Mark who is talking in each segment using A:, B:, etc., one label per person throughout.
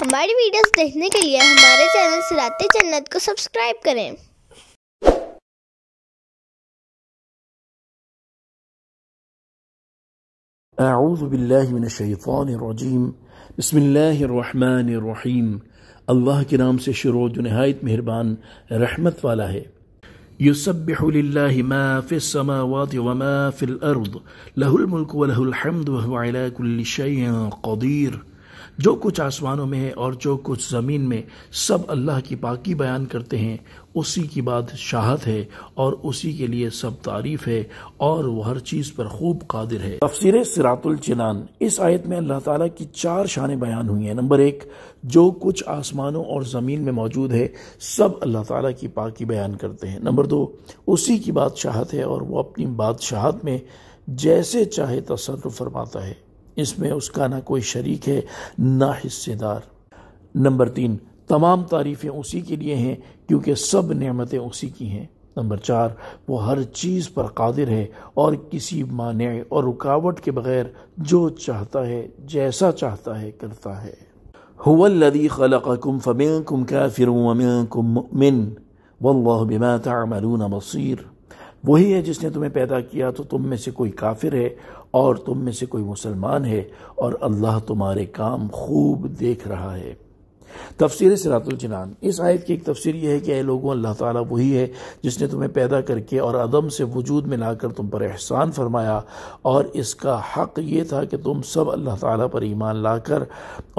A: हमारी वीडियोस देखने के लिए हमारे चैनल सिराते जन्नत को सब्सक्राइब करें أعوذ بالله من الشيطان الرجيم بسم الله الرحمن الرحيم الله کے نام سے شروع جو نہایت مہربان رحمت والا ہے يسبح لله ما في السماوات وما في الأرض له الملك وله الحمد وهو على كل شيء قدير جو کچھ آسمانوں میں ہے اور جو کچھ زمین میں سب اللہ کی پاکی بیان کرتے ہیں اسی کی بات شاہد ہے اور اسی کے لیے سب تعریف ہے اور وہ ہر چیز پر خوب قادر ہے تفسیر سرات الجنان اس آیت میں اللہ تعالیٰ کی چار شانیں بیان ہوئی ہیں نمبر ایک جو کچھ آسمانوں اور زمین میں موجود ہے سب اللہ تعالیٰ کی پاکی بیان کرتے ہیں نمبر دو اسی کی بادشاہت ہے اور وہ اپنی بادشاہت میں جیسے چاہے تصرف فرماتا ہے اس میں اس کا نہ کوئی شریک ہے نہ حصے دار نمبر تین تمام تعریفیں اسی کے لیے ہیں کیونکہ سب نعمتیں اسی کی ہیں نمبر چار وہ ہر چیز پر قادر ہے اور کسی مانع اور رکاوٹ کے بغیر جو چاہتا ہے جیسا چاہتا ہے کرتا ہے هو الذي خلقكم فمنكم كافر ومنكم مؤمن والله بما تعملون بصير وہی ہے جس نے تمہیں پیدا کیا تو تم میں سے کوئی کافر ہے اور تم میں سے کوئی مسلمان ہے اور اللہ تمہارے کام خوب دیکھ رہا ہے تفسیر سرات الجنان اس آیت کی ایک تفسیر یہ ہے کہ اے لوگوں اللہ تعالیٰ وہی ہے جس نے تمہیں پیدا کر کے اور عدم سے وجود میں لا کر تم پر احسان فرمایا اور اس کا حق یہ تھا کہ تم سب اللہ تعالیٰ پر ایمان لا کر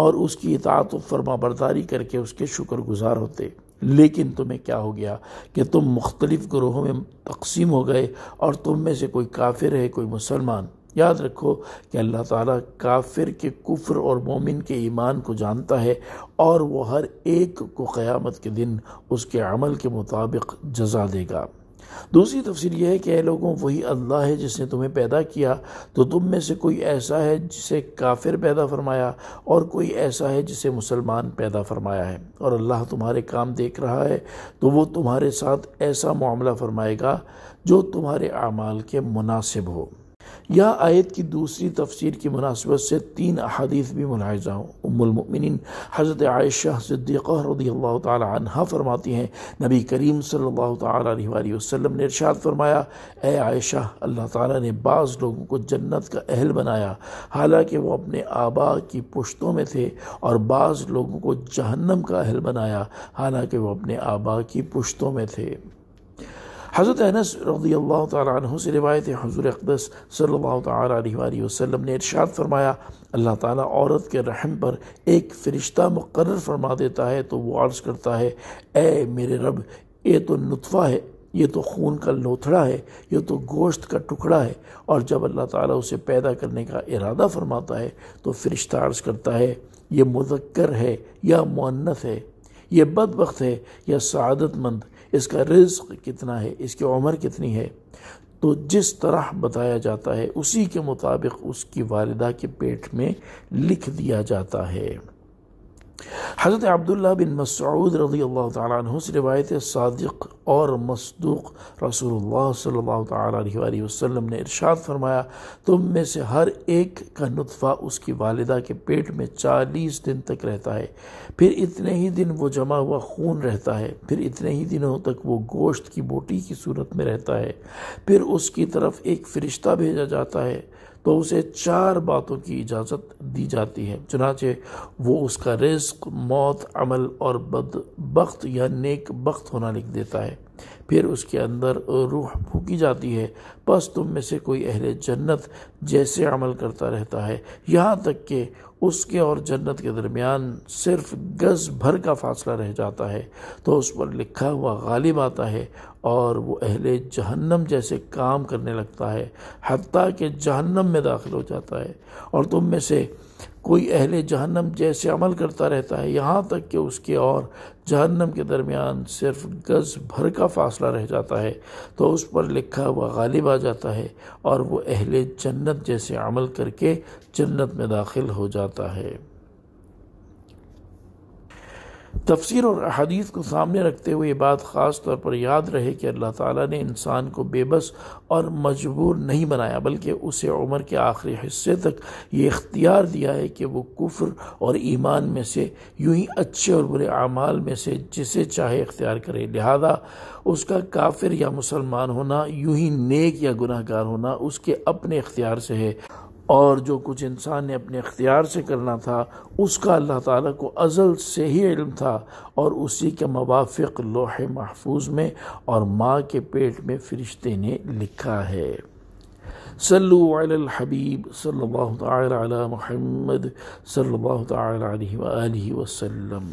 A: اور اس کی اطاعت و فرما برداری کر کے اس کے شکر گزار ہوتے لیکن تمہیں کیا ہو گیا کہ تم مختلف گروہوں میں تقسیم ہو گئے اور تم میں سے کوئی کافر ہے کوئی مسلمان یاد رکھو کہ اللہ تعالیٰ کافر کے کفر اور مومن کے ایمان کو جانتا ہے اور وہ ہر ایک کو قیامت کے دن اس کے عمل کے مطابق جزا دے گا دوسری تفسیر یہ ہے کہ اے لوگوں وہی اللہ ہے جس نے تمہیں پیدا کیا تو تم میں سے کوئی ایسا ہے جسے کافر پیدا فرمایا اور کوئی ایسا ہے جسے مسلمان پیدا فرمایا ہے اور اللہ تمہارے کام دیکھ رہا ہے تو وہ تمہارے ساتھ ایسا معاملہ فرمائے گا جو تمہارے اعمال کے مناسب ہو یا آیت کی دوسری تفسیر کی مناسبت سے تین احادیث بھی ملاحظہ ہوں ام المؤمنین حضرت عائشہ صدیقہ رضی اللہ تعالی عنہ فرماتی ہیں نبی کریم صلی اللہ تعالی علیہ وآلہ وسلم نے ارشاد فرمایا اے عائشہ اللہ تعالی نے بعض لوگوں کو جنت کا اہل بنایا حالانکہ وہ اپنے آبا کی پشتوں میں تھے اور بعض لوگوں کو جہنم کا اہل بنایا حالانکہ وہ اپنے آبا کی پشتوں میں تھے حضرت انس رضی اللہ تعالیٰ عنہ سے روایت حضور اقدس صلی اللہ تعالیٰ علیہ وآلہ وسلم نے ارشاد فرمایا اللہ تعالیٰ عورت کے رحم پر ایک فرشتہ مقرر فرما دیتا ہے تو وہ عرض کرتا ہے اے میرے رب یہ تو نطفہ ہے یہ تو خون کا لوتھڑا ہے یہ تو گوشت کا ٹکڑا ہے اور جب اللہ تعالیٰ اسے پیدا کرنے کا ارادہ فرماتا ہے تو فرشتہ عرض کرتا ہے یہ مذکر ہے یا معنت ہے یہ بدبخت ہے یا سعادت مند اس کا رزق کتنا ہے اس کی عمر کتنی ہے تو جس طرح بتایا جاتا ہے اسی کے مطابق اس کی والدہ کے پیٹ میں لکھ دیا جاتا ہے حضرت عبداللہ بن مسعود رضی اللہ تعالیٰ عنہ سے روایت صادق اور مصدوق رسول اللہ صلی اللہ تعالیٰ علیہ وسلم نے ارشاد فرمایا تم میں سے ہر ایک کا نطفہ اس کی والدہ کے پیٹ میں چالیس دن تک رہتا ہے پھر اتنے ہی دن وہ جمع ہوا خون رہتا ہے پھر اتنے ہی دنوں تک وہ گوشت کی بوٹی کی صورت میں رہتا ہے پھر اس کی طرف ایک فرشتہ بھیجا جاتا ہے تو اسے چار باتوں کی اجازت دی جاتی ہے چنانچہ وہ اس کا رزق موت عمل اور بد بخت یا نیک بخت ہونا لکھ دیتا ہے پھر اس کے اندر روح پھوکی جاتی ہے بس تم میں سے کوئی اہل جنت جیسے عمل کرتا رہتا ہے یہاں تک کہ اس کے اور جنت کے درمیان صرف گز بھر کا فاصلہ رہ جاتا ہے تو اس پر لکھا ہوا غالب آتا ہے اور وہ اہل جہنم جیسے کام کرنے لگتا ہے حتیٰ کہ جہنم میں داخل ہو جاتا ہے اور تم میں سے کوئی اہل جہنم جیسے عمل کرتا رہتا ہے یہاں تک کہ اس کے اور جہنم کے درمیان صرف گز بھر کا فاصلہ رہ جاتا ہے تو اس پر لکھا ہوا غالب آ جاتا ہے اور وہ اہل جنت جیسے عمل کر کے جنت میں داخل ہو جاتا ہے تفسیر اور احادیث کو سامنے رکھتے ہوئے یہ بات خاص طور پر یاد رہے کہ اللہ تعالیٰ نے انسان کو بے بس اور مجبور نہیں بنایا بلکہ اسے عمر کے آخری حصے تک یہ اختیار دیا ہے کہ وہ کفر اور ایمان میں سے یوں ہی اچھے اور برے اعمال میں سے جسے چاہے اختیار کرے لہذا اس کا کافر یا مسلمان ہونا یوں ہی نیک یا گناہ گار ہونا اس کے اپنے اختیار سے ہے اور جو کچھ انسان نے اپنے اختیار سے کرنا تھا اس کا اللہ تعالیٰ کو ازل سے ہی علم تھا اور اسی کے موافق لوح محفوظ میں اور ماں کے پیٹ میں فرشتے نے لکھا ہے صلو علی الحبیب صلی اللہ تعالی علی محمد صلی اللہ تعالی علیہ وآلہ وسلم